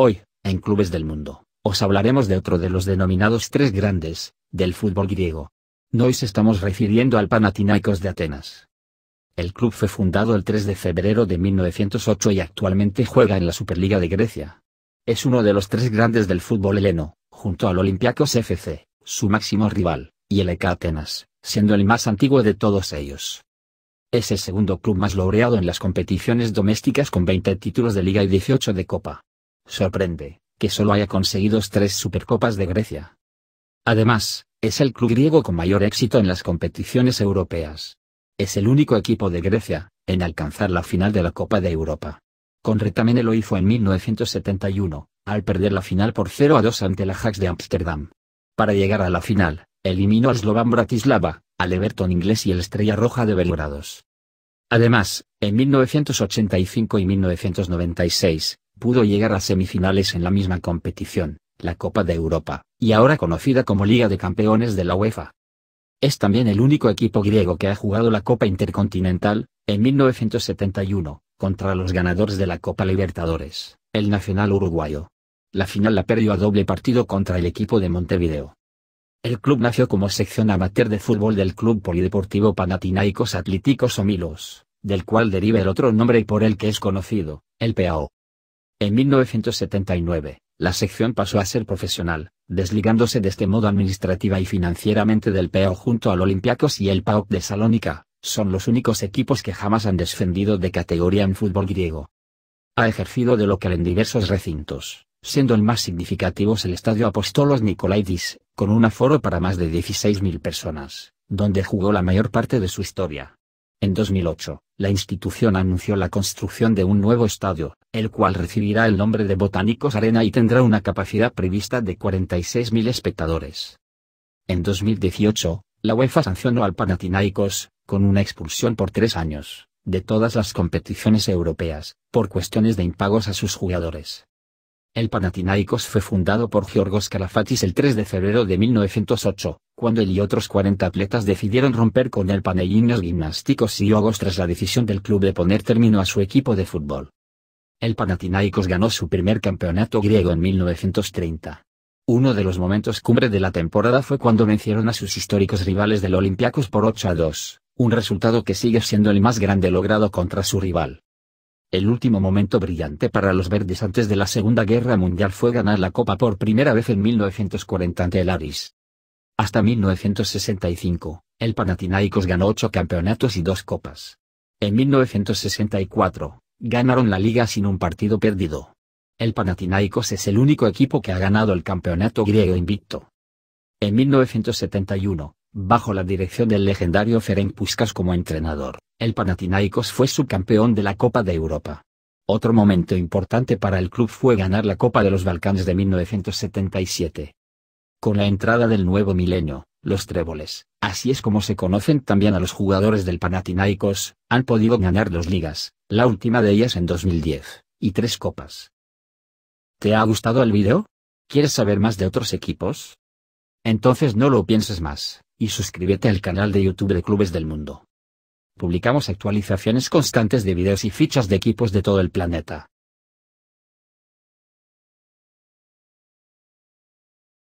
Hoy, en Clubes del Mundo, os hablaremos de otro de los denominados tres grandes, del fútbol griego. no os estamos refiriendo al Panathinaikos de Atenas. El club fue fundado el 3 de febrero de 1908 y actualmente juega en la Superliga de Grecia. Es uno de los tres grandes del fútbol heleno, junto al Olympiacos FC, su máximo rival, y el EK Atenas, siendo el más antiguo de todos ellos. Es el segundo club más laureado en las competiciones domésticas con 20 títulos de liga y 18 de copa. Sorprende, que solo haya conseguido tres Supercopas de Grecia. Además, es el club griego con mayor éxito en las competiciones europeas. Es el único equipo de Grecia, en alcanzar la final de la Copa de Europa. Con Retamene lo hizo en 1971, al perder la final por 0 a 2 ante la Ajax de Ámsterdam. Para llegar a la final, eliminó al Slovan Bratislava, al Everton inglés y el Estrella Roja de Belgrados. Además, en 1985 y 1996, pudo llegar a semifinales en la misma competición, la Copa de Europa, y ahora conocida como Liga de Campeones de la UEFA. Es también el único equipo griego que ha jugado la Copa Intercontinental, en 1971, contra los ganadores de la Copa Libertadores, el Nacional Uruguayo. La final la perdió a doble partido contra el equipo de Montevideo. El club nació como sección amateur de fútbol del Club Polideportivo Panatinaicos Atléticos Milos, del cual deriva el otro nombre y por el que es conocido, el PAO. En 1979, la sección pasó a ser profesional, desligándose de este modo administrativa y financieramente del PAO junto al Olympiacos y el PAOK de Salónica son los únicos equipos que jamás han descendido de categoría en fútbol griego. Ha ejercido de local en diversos recintos, siendo el más significativo el Estadio Apostolos Nikolaidis, con un aforo para más de 16.000 personas, donde jugó la mayor parte de su historia. En 2008, la institución anunció la construcción de un nuevo estadio, el cual recibirá el nombre de Botánicos Arena y tendrá una capacidad prevista de 46.000 espectadores. En 2018, la UEFA sancionó al Panathinaikos, con una expulsión por tres años, de todas las competiciones europeas, por cuestiones de impagos a sus jugadores. El Panathinaikos fue fundado por Georgos Kalafatis el 3 de febrero de 1908, cuando él y otros 40 atletas decidieron romper con el Panellinios Gimnásticos y jogos tras la decisión del club de poner término a su equipo de fútbol. El Panathinaikos ganó su primer campeonato griego en 1930. Uno de los momentos cumbre de la temporada fue cuando vencieron a sus históricos rivales del Olympiacos por 8 a 2, un resultado que sigue siendo el más grande logrado contra su rival. El último momento brillante para los verdes antes de la Segunda Guerra Mundial fue ganar la Copa por primera vez en 1940 ante el Aris. Hasta 1965, el Panathinaikos ganó ocho campeonatos y dos copas. En 1964, ganaron la liga sin un partido perdido. El Panathinaikos es el único equipo que ha ganado el campeonato griego invicto. En 1971, Bajo la dirección del legendario Ferenc Puskas como entrenador, el Panathinaikos fue subcampeón de la Copa de Europa. Otro momento importante para el club fue ganar la Copa de los Balcanes de 1977. Con la entrada del nuevo milenio, los tréboles, así es como se conocen también a los jugadores del Panathinaikos, han podido ganar dos ligas, la última de ellas en 2010, y tres copas. ¿Te ha gustado el video? ¿Quieres saber más de otros equipos? Entonces no lo pienses más y suscríbete al canal de YouTube de Clubes del Mundo. Publicamos actualizaciones constantes de videos y fichas de equipos de todo el planeta.